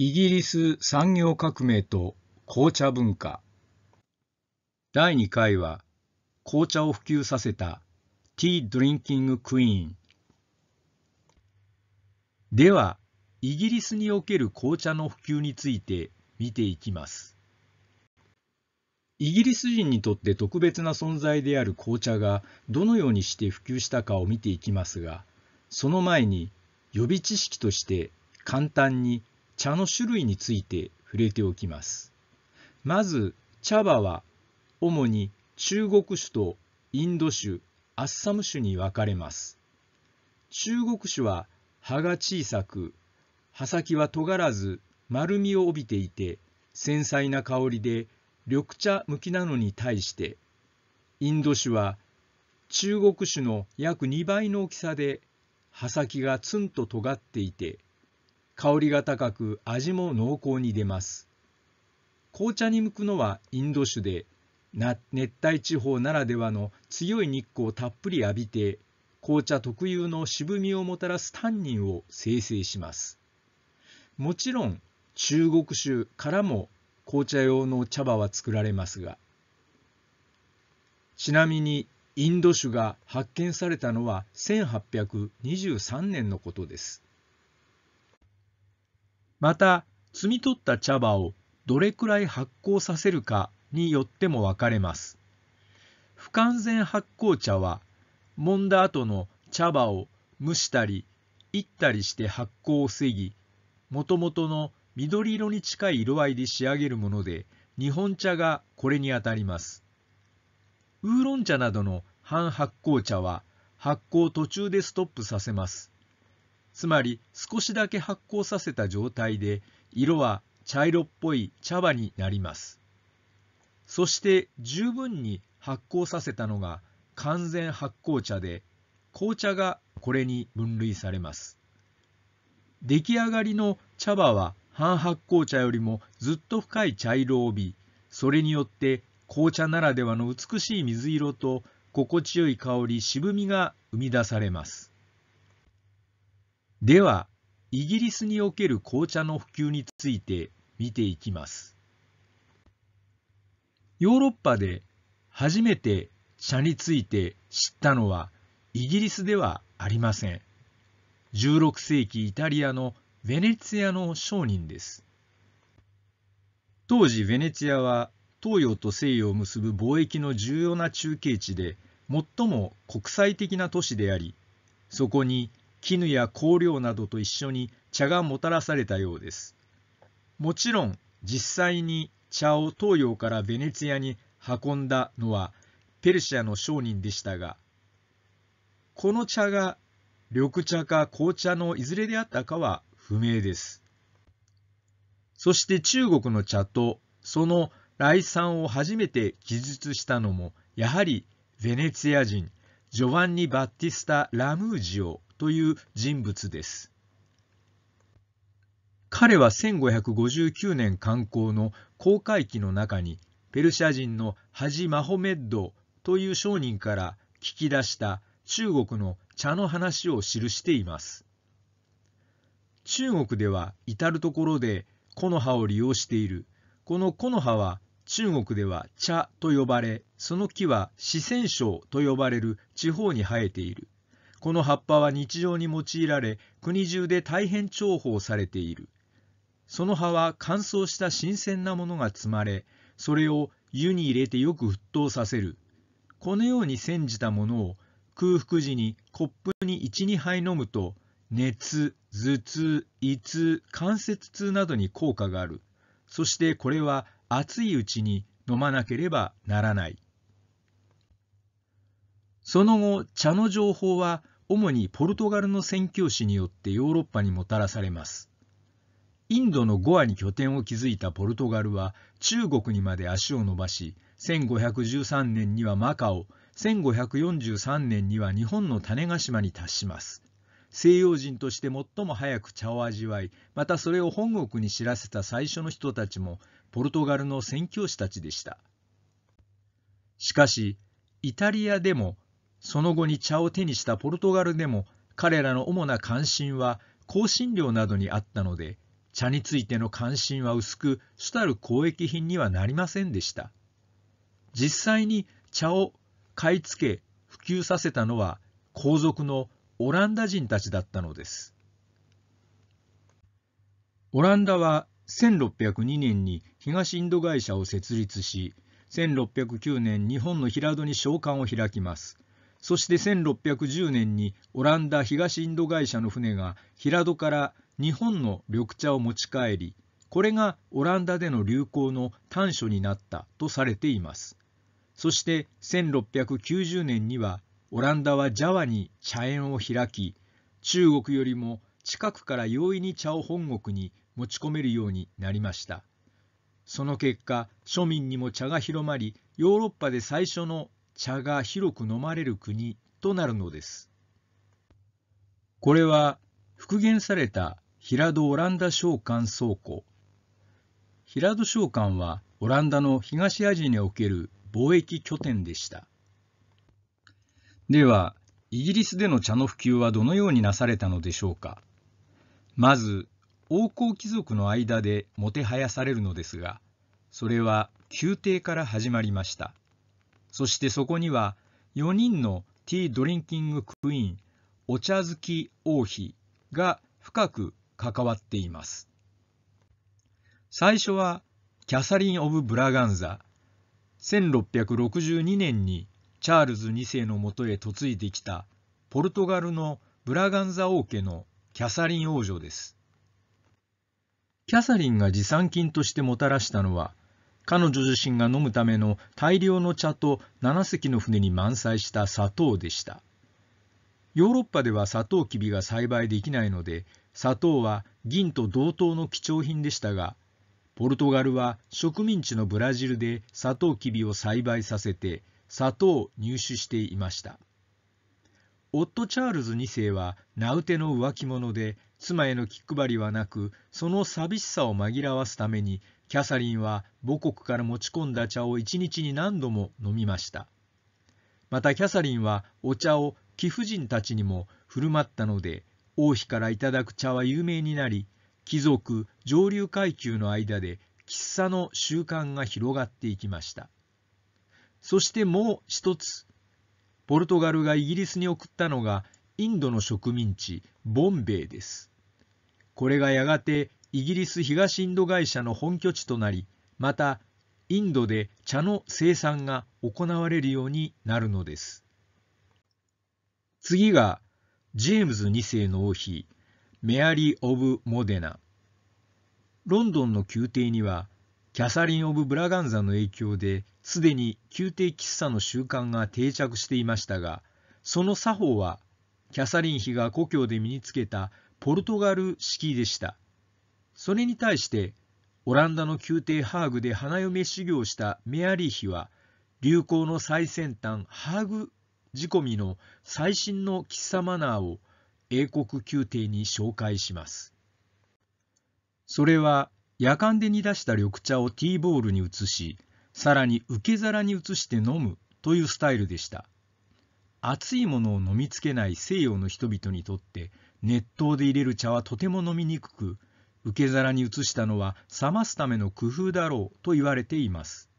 イギリス産業革命と紅茶文化第2回は紅茶を普及させたティードリンキングクイーンではイギリスにおける紅茶の普及について見ていきますイギリス人にとって特別な存在である紅茶がどのようにして普及したかを見ていきますがその前に予備知識として簡単に茶の種類について触れておきます。まず茶葉は主に中国酒とインド酒、アッサム酒に分かれます。中国酒は葉が小さく、葉先は尖らず丸みを帯びていて、繊細な香りで緑茶向きなのに対して、インド酒は中国酒の約2倍の大きさで、葉先がツンと尖っていて、香りが高く味も濃厚に出ます紅茶に向くのはインド酒で熱帯地方ならではの強い日光をたっぷり浴びて紅茶特有の渋みをもたらすタンニンを生成しますもちろん中国酒からも紅茶用の茶葉は作られますがちなみにインド酒が発見されたのは1823年のことですまた摘み取った茶葉をどれくらい発酵させるかによっても分かれます不完全発酵茶は揉んだ後の茶葉を蒸したりいったりして発酵を防ぎもともとの緑色に近い色合いで仕上げるもので日本茶がこれにあたりますウーロン茶などの半発酵茶は発酵途中でストップさせますつまり少しだけ発酵させた状態で色は茶色っぽい茶葉になりますそして十分に発酵させたのが完全発酵茶で紅茶がこれに分類されます出来上がりの茶葉は半発酵茶よりもずっと深い茶色を帯びそれによって紅茶ならではの美しい水色と心地よい香り渋みが生み出されますでは、イギリスにおける紅茶の普及について見ていきます。ヨーロッパで初めて茶について知ったのはイギリスではありません。16世紀イタリアのヴェネツィアの商人です。当時ヴェネツィアは東洋と西洋を結ぶ貿易の重要な中継地で最も国際的な都市でありそこに絹や香料などと一緒に茶がもたらされたようです。もちろん実際に茶を東洋からベネツィアに運んだのはペルシアの商人でしたが、この茶が緑茶か紅茶のいずれであったかは不明です。そして中国の茶とその来産を初めて記述したのもやはりベネツィア人ジョバンニ・バッティスタ・ラムージオという人物です。彼は1559年刊行の航海記の中にペルシャ人のハジ・マホメッドという商人から聞き出した中国の茶の話を記しています。中国では至る所で木の葉を利用している。この木の葉は中国では茶と呼ばれ、その木は四川省と呼ばれる地方に生えている。この葉っぱは日常に用いられ、国中で大変重宝されている。その葉は乾燥した新鮮なものが積まれ、それを湯に入れてよく沸騰させる。このように煎じたものを空腹時にコップに1、2杯飲むと、熱、頭痛、胃痛、関節痛などに効果がある。そしてこれは熱いうちに飲まなければならない。その後茶の情報は主にポルトガルの宣教師によってヨーロッパにもたらされます。インドのゴアに拠点を築いたポルトガルは中国にまで足を伸ばし、1513年にはマカオ、1543年には日本の種子島に達します。西洋人として最も早く茶を味わい、またそれを本国に知らせた最初の人たちも、ポルトガルの宣教師たちでした。しかし、イタリアでもその後に茶を手にしたポルトガルでも彼らの主な関心は香辛料などにあったので茶についての関心は薄く主たる交易品にはなりませんでした実際に茶を買い付け普及させたのは皇族のオランダ人たちだったのですオランダは1602年に東インド会社を設立し1609年日本の平戸に商館を開きますそして1610年にオランダ東インド会社の船が平戸から日本の緑茶を持ち帰りこれがオランダでの流行の端緒になったとされていますそして1690年にはオランダはジャワに茶園を開き中国よりも近くから容易に茶を本国に持ち込めるようになりましたその結果庶民にも茶が広まりヨーロッパで最初の茶が広く飲まれる国となるのです。これは復元された平戸オランダ商館倉庫。平戸商館はオランダの東アジアにおける貿易拠点でした。では、イギリスでの茶の普及はどのようになされたのでしょうか。まず、王侯貴族の間でもてはやされるのですが、それは宮廷から始まりました。そしてそこには4人のティードリンキングクイーンお茶好き王妃が深く関わっています最初はキャサリン・オブ・ブラガンザ1662年にチャールズ2世のもとへ嫁いできたポルトガルのブラガンザ王家のキャサリン王女ですキャサリンが持参金としてもたらしたのは彼女自身が飲むための大量の茶と7隻の船に満載した砂糖でした。ヨーロッパではサトウキビが栽培できないので、砂糖は銀と同等の貴重品でしたが、ポルトガルは植民地のブラジルでサトウキビを栽培させて、砂糖を入手していました。夫チャールズ2世は名うての浮気者で妻への気配りはなくその寂しさを紛らわすためにキャサリンは母国から持ち込んだ茶を一日に何度も飲みました。またキャサリンはお茶を貴婦人たちにも振る舞ったので、王妃からいただく茶は有名になり、貴族、上流階級の間で喫茶の習慣が広がっていきました。そしてもう一つ、ポルトガルがイギリスに送ったのがインドの植民地、ボンベイです。これがやがてイギリス東インド会社の本拠地となりまたインドで茶の生産が行われるようになるのです次がジェームズ2世の王妃メアリー・オブ・モデナロンドンの宮廷にはキャサリン・オブ・ブラガンザの影響ですでに宮廷喫茶の習慣が定着していましたがその作法はキャサリン妃が故郷で身につけたポルトガル式でしたそれに対してオランダの宮廷ハーグで花嫁修行したメアリー妃は流行の最先端ハーグ仕込みの最新の喫茶マナーを英国宮廷に紹介します。それは夜間で煮出した緑茶をティーボールに移しさらに受け皿に移して飲むというスタイルでした。熱いものを飲みつけない西洋の人々にとって熱湯で入れる茶はとても飲みにくく受け皿に移したのは冷ますための工夫だろうと言われています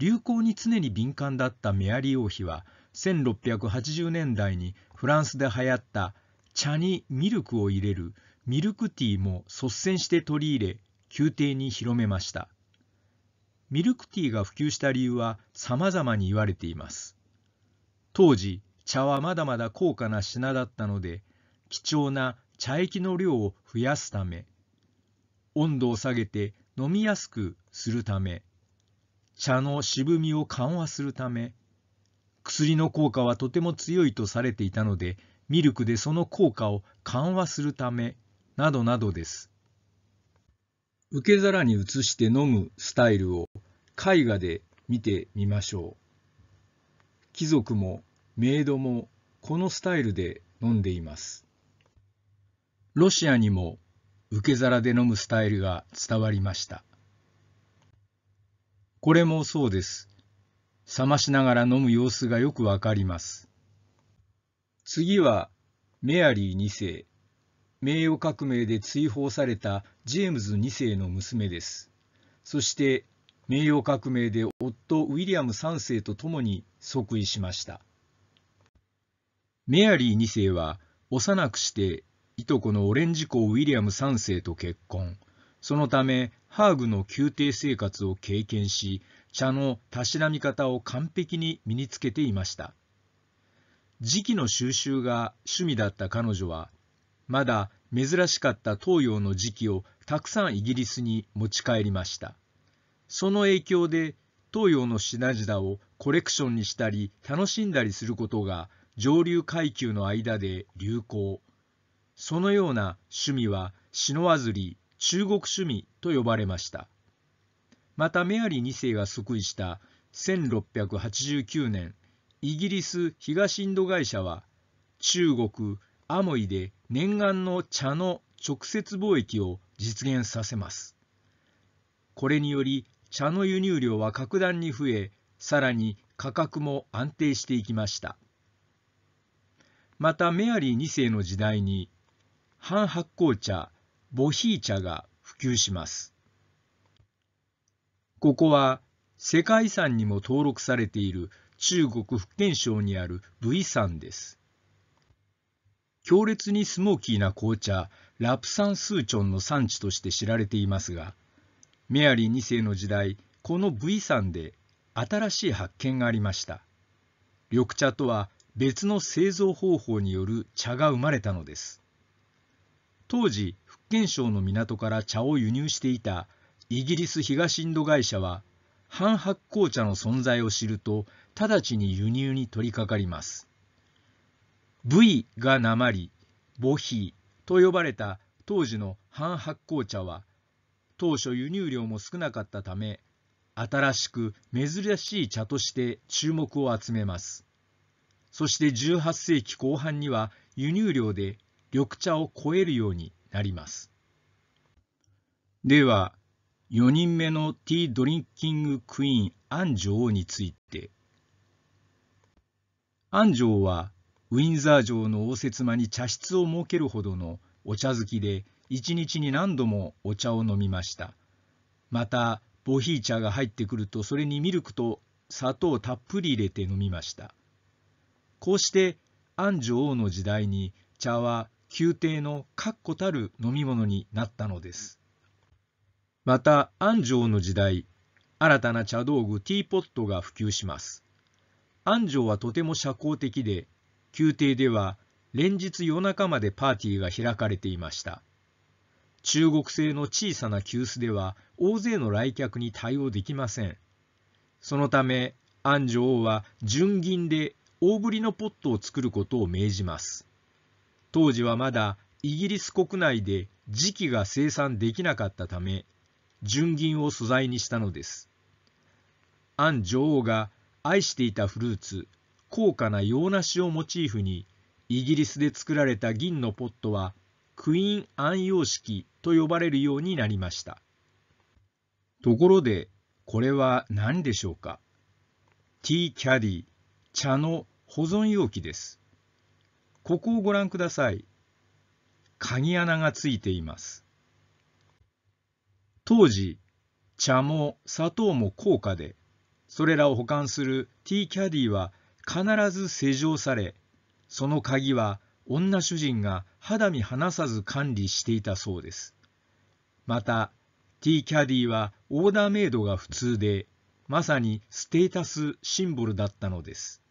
流行に常に敏感だったメアリー王妃は1680年代にフランスで流行った茶にミルクを入れるミルクティーも率先して取り入れ宮廷に広めましたミルクティーが普及した理由は様々に言われています当時茶はまだまだ高価な品だったので貴重な茶液の量を増やすため温度を下げて飲みやすくするため、茶の渋みを緩和するため、薬の効果はとても強いとされていたので、ミルクでその効果を緩和するため、などなどです。受け皿に移して飲むスタイルを絵画で見てみましょう。貴族もメイドもこのスタイルで飲んでいます。ロシアにも受け皿で飲むスタイルが伝わりました。これもそうです。冷ましながら飲む様子がよくわかります。次は、メアリー2世。名誉革命で追放されたジェームズ2世の娘です。そして、名誉革命で夫ウィリアム3世と共に即位しました。メアリー2世は幼くしていとこのオレンジ公ウィリアム3世と結婚。そのため、ハーグの宮廷生活を経験し、茶のたしなみ方を完璧に身につけていました。磁器の収集が趣味だった彼女は、まだ珍しかった東洋の磁器をたくさんイギリスに持ち帰りました。その影響で東洋の品々をコレクションにしたり楽しんだりすることが上流階級の間で流行。そのような趣味はシノワズリー中国趣味と呼ばれましたまたメアリー2世が即位した1689年イギリス東インド会社は中国アモイで念願の茶の直接貿易を実現させますこれにより茶の輸入量は格段に増えさらに価格も安定していきましたまたメアリー2世の時代に半発酵茶、ボヒー茶が普及します。ここは世界遺産にも登録されている中国福建省にある V 夷山です。強烈にスモーキーな紅茶、ラプサンスーチョンの産地として知られていますが、メアリー2世の時代、この V 夷山で新しい発見がありました。緑茶とは別の製造方法による茶が生まれたのです。当時福建省の港から茶を輸入していたイギリス東インド会社は半発酵茶の存在を知ると直ちに輸入に取り掛かります。V が鉛、母皮と呼ばれた当時の半発酵茶は当初輸入量も少なかったため新しく珍しい茶として注目を集めます。そして18世紀後半には輸入量で緑茶を超えるようになります。では、4人目のティードリンキングクイーンアン女王について。アン女王はウィンザー城の応接間に茶室を設けるほどのお茶好きで、一日に何度もお茶を飲みました。また、ボヒー茶が入ってくると、それにミルクと砂糖をたっぷり入れて飲みました。こうして、アン女王の時代に茶は宮廷の確固たる飲み物になったのです。また安城の時代、新たな茶道具ティーポットが普及します。安城はとても社交的で、宮廷では連日夜中までパーティーが開かれていました。中国製の小さな急須では大勢の来客に対応できません。そのため、安城王は純銀で大ぶりのポットを作ることを命じます。当時はまだイギリス国内で磁器が生産できなかったため純銀を素材にしたのですアン女王が愛していたフルーツ高価な洋梨をモチーフにイギリスで作られた銀のポットはクイーン暗様式と呼ばれるようになりましたところでこれは何でしょうかティーキャディ茶の保存容器ですここをご覧ください。鍵穴がついています。当時、茶も砂糖も高価で、それらを保管するティーキャディは必ず施錠され、その鍵は女主人が肌身離さず管理していたそうです。また、ティーキャディはオーダーメイドが普通で、まさにステータスシンボルだったのです。